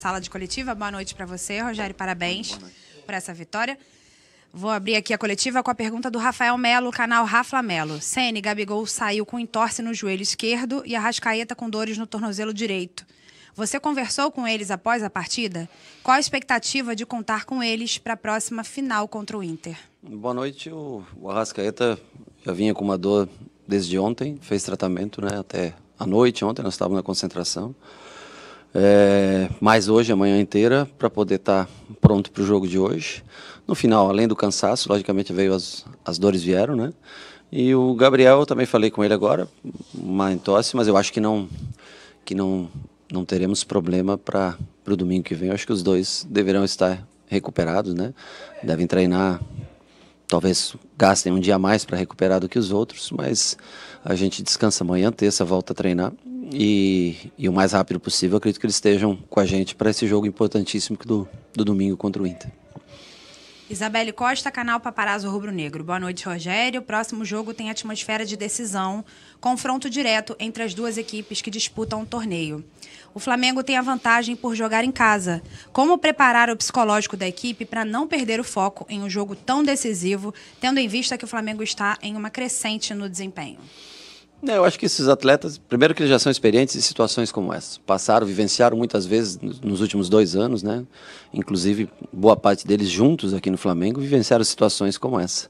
Sala de coletiva, boa noite para você, Rogério, parabéns por essa vitória. Vou abrir aqui a coletiva com a pergunta do Rafael Melo, canal Rafa Melo. Sene Gabigol saiu com entorse no joelho esquerdo e a Rascaeta com dores no tornozelo direito. Você conversou com eles após a partida? Qual a expectativa de contar com eles para a próxima final contra o Inter? Boa noite. O Arrascaeta já vinha com uma dor desde ontem, fez tratamento né, até a noite. Ontem nós estávamos na concentração é, mais hoje, amanhã inteira, para poder estar tá pronto para o jogo de hoje. No final, além do cansaço, logicamente veio as, as dores vieram, né? E o Gabriel, eu também falei com ele agora, uma entosse, mas eu acho que não que não não teremos problema para o domingo que vem. Eu acho que os dois deverão estar recuperados, né? Devem treinar, talvez gastem um dia a mais para recuperar do que os outros, mas a gente descansa amanhã, terça, volta a treinar e, e, o mais rápido possível, acredito que eles estejam com a gente para esse jogo importantíssimo do, do domingo contra o Inter. Isabelle Costa, canal Paparazzo Rubro Negro. Boa noite, Rogério. O próximo jogo tem atmosfera de decisão, confronto direto entre as duas equipes que disputam o um torneio. O Flamengo tem a vantagem por jogar em casa. Como preparar o psicológico da equipe para não perder o foco em um jogo tão decisivo, tendo em vista que o Flamengo está em uma crescente no desempenho? É, eu acho que esses atletas, primeiro que eles já são experientes em situações como essa. Passaram, vivenciaram muitas vezes nos últimos dois anos, né? Inclusive, boa parte deles juntos aqui no Flamengo vivenciaram situações como essa.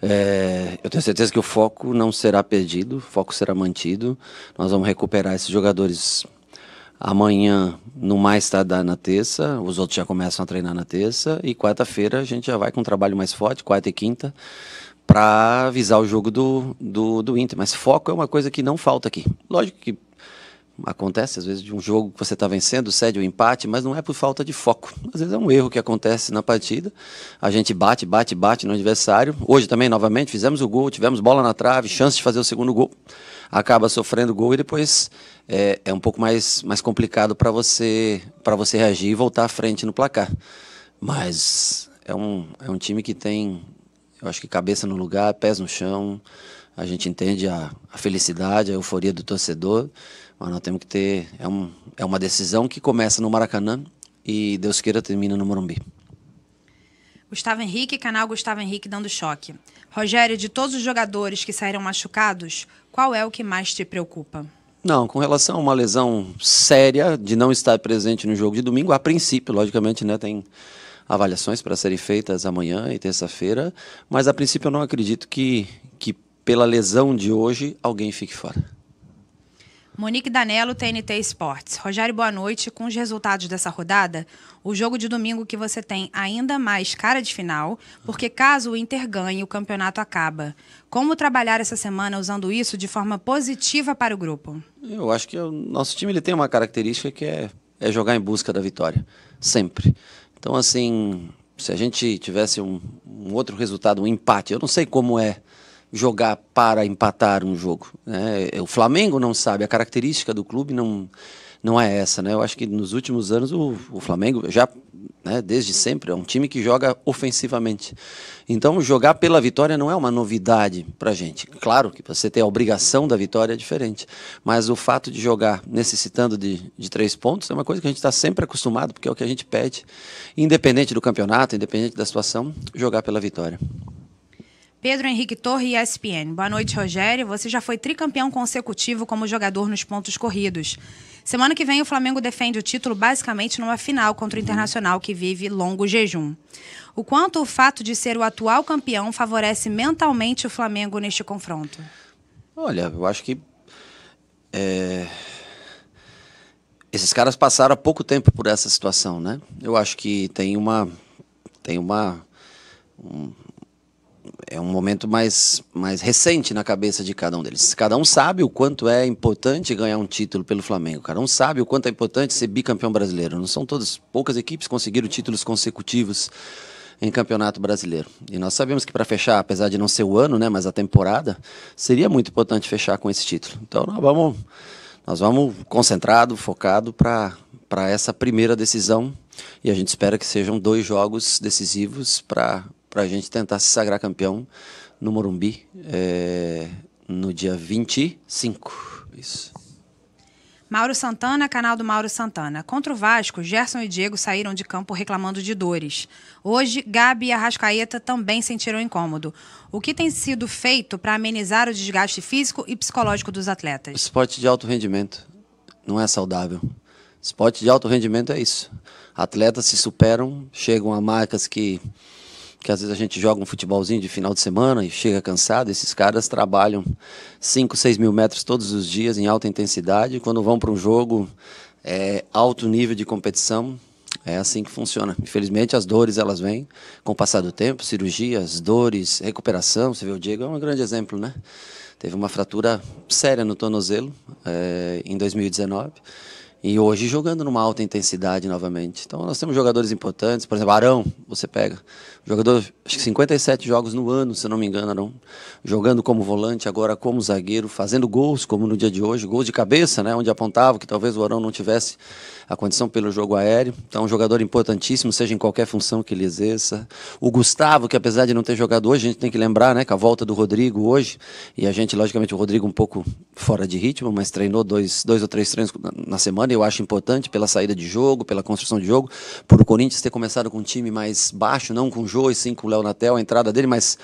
É, eu tenho certeza que o foco não será perdido, o foco será mantido. Nós vamos recuperar esses jogadores amanhã, no mais tardar na terça, os outros já começam a treinar na terça, e quarta-feira a gente já vai com um trabalho mais forte, quarta e quinta para visar o jogo do, do, do Inter. Mas foco é uma coisa que não falta aqui. Lógico que acontece às vezes de um jogo que você está vencendo, cede o um empate, mas não é por falta de foco. Às vezes é um erro que acontece na partida. A gente bate, bate, bate no adversário. Hoje também, novamente, fizemos o gol, tivemos bola na trave, chance de fazer o segundo gol. Acaba sofrendo gol e depois é, é um pouco mais, mais complicado para você, você reagir e voltar à frente no placar. Mas é um, é um time que tem eu acho que cabeça no lugar, pés no chão, a gente entende a, a felicidade, a euforia do torcedor, mas nós temos que ter. É, um, é uma decisão que começa no Maracanã e Deus queira termina no Morumbi. Gustavo Henrique, canal Gustavo Henrique dando choque. Rogério, de todos os jogadores que saíram machucados, qual é o que mais te preocupa? Não, com relação a uma lesão séria de não estar presente no jogo de domingo, a princípio, logicamente, né, tem avaliações para serem feitas amanhã e terça-feira, mas a princípio eu não acredito que, que pela lesão de hoje alguém fique fora. Monique Danello, TNT Esportes. Rogério, boa noite. Com os resultados dessa rodada, o jogo de domingo que você tem ainda mais cara de final, porque caso o Inter ganhe, o campeonato acaba. Como trabalhar essa semana usando isso de forma positiva para o grupo? Eu acho que o nosso time ele tem uma característica que é, é jogar em busca da vitória, sempre. Então, assim, se a gente tivesse um, um, outro resultado, um empate, eu não sei como é jogar para empatar um jogo. Né? É, o Flamengo não sabe, a característica do clube não, não é essa. Né? Eu acho que nos últimos anos o, o Flamengo, já né? desde sempre. É um time que joga ofensivamente. Então, jogar pela vitória não é uma novidade para gente. Claro que você tem a obrigação da vitória é diferente, mas o fato de jogar necessitando de, de três pontos é uma coisa que a gente está sempre acostumado, porque é o que a gente pede, independente do campeonato, independente da situação, jogar pela vitória. Pedro Henrique Torre, ESPN. Boa noite, Rogério. Você já foi tricampeão consecutivo como jogador nos pontos corridos. Semana que vem, o Flamengo defende o título basicamente numa final contra o Internacional, que vive longo jejum. O quanto o fato de ser o atual campeão favorece mentalmente o Flamengo neste confronto? Olha, eu acho que. É... Esses caras passaram há pouco tempo por essa situação, né? Eu acho que tem uma. Tem uma. Um é um momento mais, mais recente na cabeça de cada um deles. Cada um sabe o quanto é importante ganhar um título pelo Flamengo. Cada um sabe o quanto é importante ser bicampeão brasileiro. Não são todas, poucas equipes conseguiram títulos consecutivos em campeonato brasileiro. E nós sabemos que para fechar, apesar de não ser o ano, né, mas a temporada, seria muito importante fechar com esse título. Então nós vamos, nós vamos concentrado, focado para essa primeira decisão. E a gente espera que sejam dois jogos decisivos para para a gente tentar se sagrar campeão no Morumbi é, no dia 25. Isso. Mauro Santana, canal do Mauro Santana. Contra o Vasco, Gerson e Diego saíram de campo reclamando de dores. Hoje, Gabi e Arrascaeta também sentiram incômodo. O que tem sido feito para amenizar o desgaste físico e psicológico dos atletas? Esporte de alto rendimento não é saudável. Esporte de alto rendimento é isso. Atletas se superam, chegam a marcas que porque às vezes a gente joga um futebolzinho de final de semana e chega cansado. Esses caras trabalham 5, 6 mil metros todos os dias em alta intensidade. E quando vão para um jogo é, alto nível de competição, é assim que funciona. Infelizmente, as dores elas vêm com o passar do tempo, cirurgias, dores, recuperação. Você vê o Diego é um grande exemplo, né? Teve uma fratura séria no tornozelo é, em 2019 e hoje jogando numa alta intensidade novamente. Então nós temos jogadores importantes, por exemplo, Arão, você pega. Jogador, acho que 57 jogos no ano, se não me engano, Arão. Jogando como volante, agora como zagueiro, fazendo gols, como no dia de hoje, gols de cabeça, né? Onde apontava que talvez o Arão não tivesse a condição pelo jogo aéreo. Então, um jogador importantíssimo, seja em qualquer função que ele exerça. O Gustavo, que apesar de não ter jogado hoje, a gente tem que lembrar, né? Com a volta do Rodrigo hoje, e a gente, logicamente, o Rodrigo um pouco fora de ritmo, mas treinou dois, dois ou três treinos na semana eu acho importante pela saída de jogo, pela construção de jogo, por o Corinthians ter começado com um time mais baixo, não com o Jô e sim com o Léo Natel, a entrada dele, mas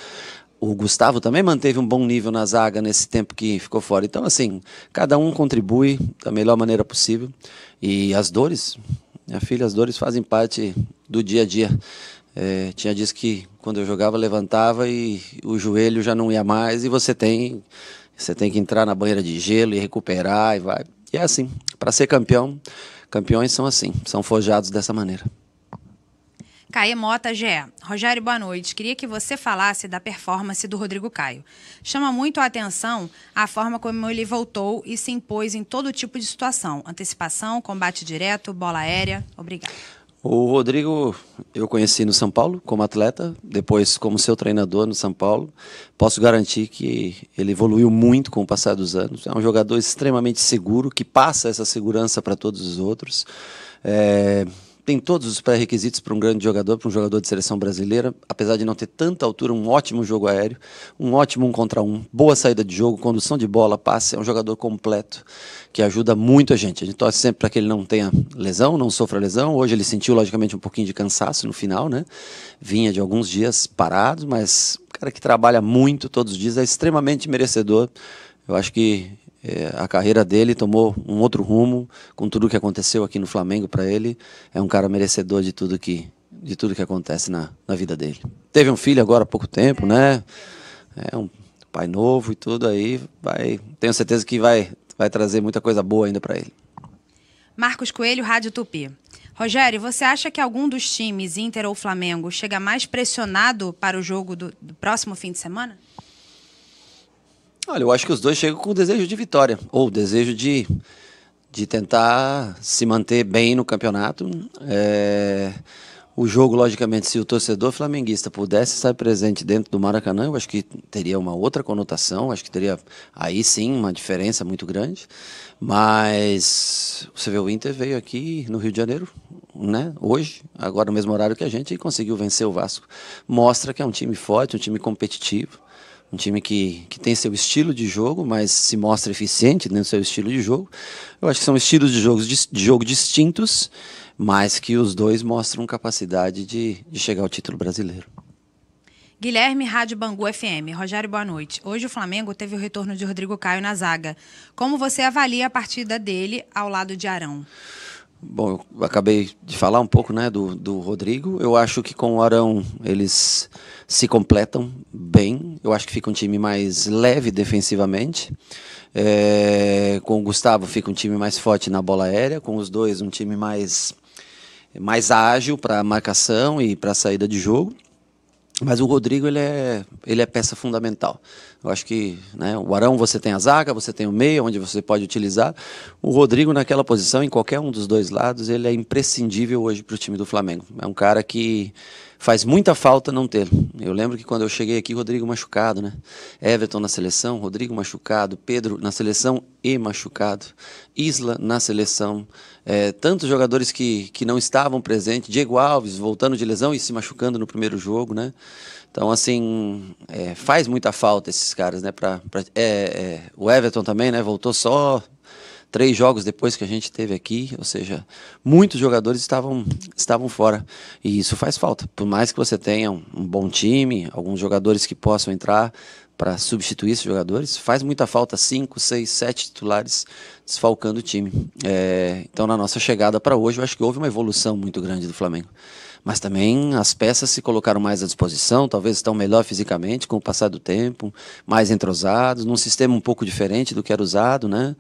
o Gustavo também manteve um bom nível na zaga nesse tempo que ficou fora. Então, assim, cada um contribui da melhor maneira possível. E as dores, minha filha, as dores fazem parte do dia a dia. É, tinha dias que quando eu jogava, levantava e o joelho já não ia mais, e você tem, você tem que entrar na banheira de gelo e recuperar e vai. E é assim, para ser campeão, campeões são assim, são forjados dessa maneira. Caio Mota, GE. Rogério, boa noite. Queria que você falasse da performance do Rodrigo Caio. Chama muito a atenção a forma como ele voltou e se impôs em todo tipo de situação: antecipação, combate direto, bola aérea. Obrigado. O Rodrigo eu conheci no São Paulo como atleta, depois como seu treinador no São Paulo. Posso garantir que ele evoluiu muito com o passar dos anos. É um jogador extremamente seguro, que passa essa segurança para todos os outros. É, tem todos os pré-requisitos para um grande jogador, para um jogador de seleção brasileira, apesar de não ter tanta altura, um ótimo jogo aéreo, um ótimo um contra um, boa saída de jogo, condução de bola, passe, é um jogador completo que ajuda muito a gente. A gente torce sempre para que ele não tenha lesão, não sofra lesão. Hoje ele sentiu logicamente um pouquinho de cansaço no final, né? Vinha de alguns dias parado mas um cara que trabalha muito todos os dias, é extremamente merecedor. Eu acho que é, a carreira dele tomou um outro rumo com tudo o que aconteceu aqui no Flamengo para ele. É um cara merecedor de tudo que, de tudo que acontece na, na vida dele. Teve um filho agora há pouco tempo, é. né? É um pai novo e tudo aí. Vai, tenho certeza que vai, vai trazer muita coisa boa ainda para ele. Marcos Coelho, Rádio Tupi. Rogério, você acha que algum dos times, Inter ou Flamengo, chega mais pressionado para o jogo do, do próximo fim de semana? Olha, eu acho que os dois chegam com o desejo de vitória, ou o desejo de, de tentar se manter bem no campeonato. É, o jogo, logicamente, se o torcedor flamenguista pudesse estar presente dentro do Maracanã, eu acho que teria uma outra conotação, acho que teria aí sim uma diferença muito grande. Mas você vê, o Inter veio aqui no Rio de Janeiro, né, hoje, agora no mesmo horário que a gente, e conseguiu vencer o Vasco. Mostra que é um time forte, um time competitivo um time que, que tem seu estilo de jogo, mas se mostra eficiente dentro do seu estilo de jogo. Eu acho que são estilos de, jogos, de, jogo distintos, mas que os dois mostram capacidade de, de chegar ao título brasileiro. Guilherme, Rádio Bangu FM. Rogério, boa noite. Hoje o Flamengo teve o retorno de Rodrigo Caio na zaga. Como você avalia a partida dele ao lado de Arão? Bom, eu acabei de falar um pouco né, do, do Rodrigo. Eu acho que com o Arão eles se completam bem. Eu acho que fica um time mais leve defensivamente. É, com o Gustavo fica um time mais forte na bola aérea. Com os dois, um time mais, mais ágil para marcação e para saída de jogo. Mas o Rodrigo ele é, ele é peça fundamental. Eu acho que né, o Arão você tem a zaga, você tem o meio, onde você pode utilizar. O Rodrigo naquela posição, em qualquer um dos dois lados, ele é imprescindível hoje para o time do Flamengo. É um cara que faz muita falta não ter. Eu lembro que quando eu cheguei aqui, Rodrigo machucado, né? Everton na seleção, Rodrigo machucado, Pedro na seleção e machucado, Isla na seleção. É, tantos jogadores que, que não estavam presentes, Diego Alves voltando de lesão e se machucando no primeiro jogo, né? Então, assim, é, faz muita falta esses caras, né? Pra, pra é, é, o Everton também, né? Voltou só três jogos depois que a gente teve aqui, ou seja, muitos jogadores estavam, estavam fora. E isso faz falta. Por mais que você tenha um, um bom time, alguns jogadores que possam entrar para substituir esses jogadores, faz muita falta cinco, seis, sete titulares desfalcando o time. É, então, na nossa chegada para hoje, eu acho que houve uma evolução muito grande do Flamengo mas também as peças se colocaram mais à disposição, talvez estão melhor fisicamente com o passar do tempo, mais entrosados, num sistema um pouco diferente do que era usado, né?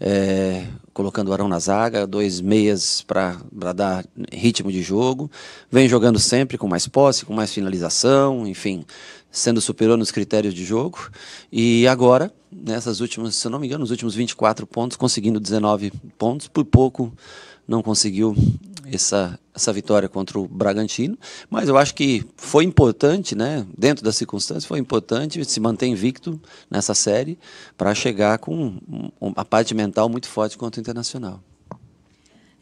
É, colocando o Arão na zaga, dois meias para dar ritmo de jogo, vem jogando sempre com mais posse, com mais finalização, enfim, sendo superior nos critérios de jogo. E agora, nessas últimas, se eu não me engano, nos últimos 24 pontos, conseguindo 19 pontos, por pouco não conseguiu essa, essa vitória contra o Bragantino, mas eu acho que foi importante, né? Dentro das circunstâncias, foi importante se manter invicto nessa série para chegar com uma parte mental muito forte contra o Internacional.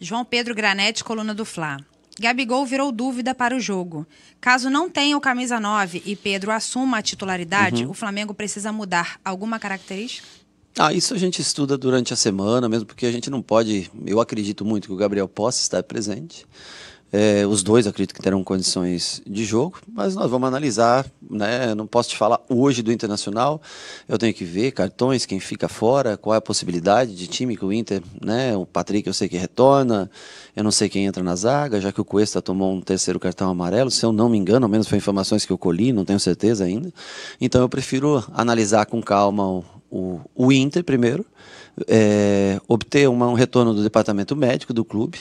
João Pedro Granete, coluna do Fla. Gabigol virou dúvida para o jogo. Caso não tenha o camisa 9 e Pedro assuma a titularidade, uhum. o Flamengo precisa mudar alguma característica? Ah, isso a gente estuda durante a semana, mesmo porque a gente não pode. Eu acredito muito que o Gabriel possa estar presente. É, os dois acredito que terão condições de jogo, mas nós vamos analisar. Né? não posso te falar hoje do Internacional. Eu tenho que ver cartões, quem fica fora, qual é a possibilidade de time que o Inter, né? O Patrick eu sei que retorna, eu não sei quem entra na zaga, já que o Cuesta tomou um terceiro cartão amarelo, se eu não me engano, ao menos foi informações que eu colhi, não tenho certeza ainda. Então eu prefiro analisar com calma o, o, o Inter primeiro, é, obter uma, um retorno do departamento médico do clube,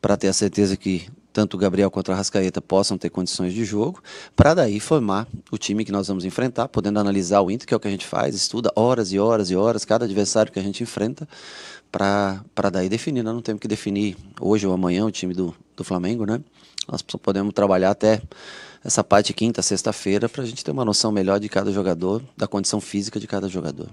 para ter a certeza que tanto o Gabriel quanto a Rascaeta possam ter condições de jogo, para daí formar o time que nós vamos enfrentar, podendo analisar o Inter, que é o que a gente faz, estuda horas e horas e horas, cada adversário que a gente enfrenta, para daí definir. Nós não temos que definir hoje ou amanhã o time do, do Flamengo, né? Nós podemos trabalhar até essa parte quinta, sexta-feira, para a gente ter uma noção melhor de cada jogador, da condição física de cada jogador.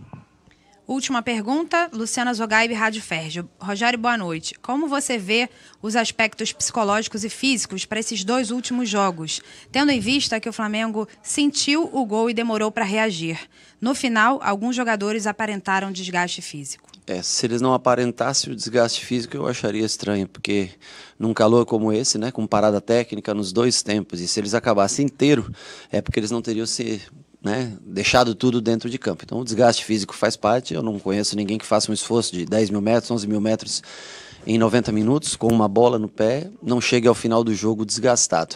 Última pergunta, Luciana Zogaib, Rádio Férgio. Rogério, boa noite. Como você vê os aspectos psicológicos e físicos para esses dois últimos jogos, tendo em vista que o Flamengo sentiu o gol e demorou para reagir? No final, alguns jogadores aparentaram desgaste físico. É, se eles não aparentassem o desgaste físico, eu acharia estranho, porque num calor como esse, né, com parada técnica nos dois tempos, e se eles acabassem inteiro, é porque eles não teriam se né, deixado tudo dentro de campo. Então o desgaste físico faz parte, eu não conheço ninguém que faça um esforço de 10 mil metros, 11 mil metros em 90 minutos, com uma bola no pé, não chegue ao final do jogo desgastado.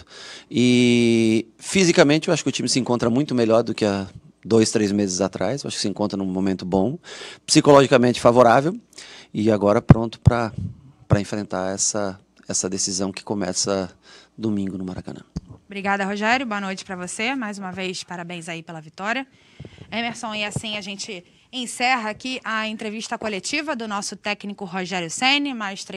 E fisicamente eu acho que o time se encontra muito melhor do que a dois, três meses atrás. Acho que se encontra num momento bom, psicologicamente favorável e agora pronto para enfrentar essa, essa decisão que começa domingo no Maracanã. Obrigada, Rogério. Boa noite para você. Mais uma vez, parabéns aí pela vitória. Emerson, e assim a gente encerra aqui a entrevista coletiva do nosso técnico Rogério Senni, mais três.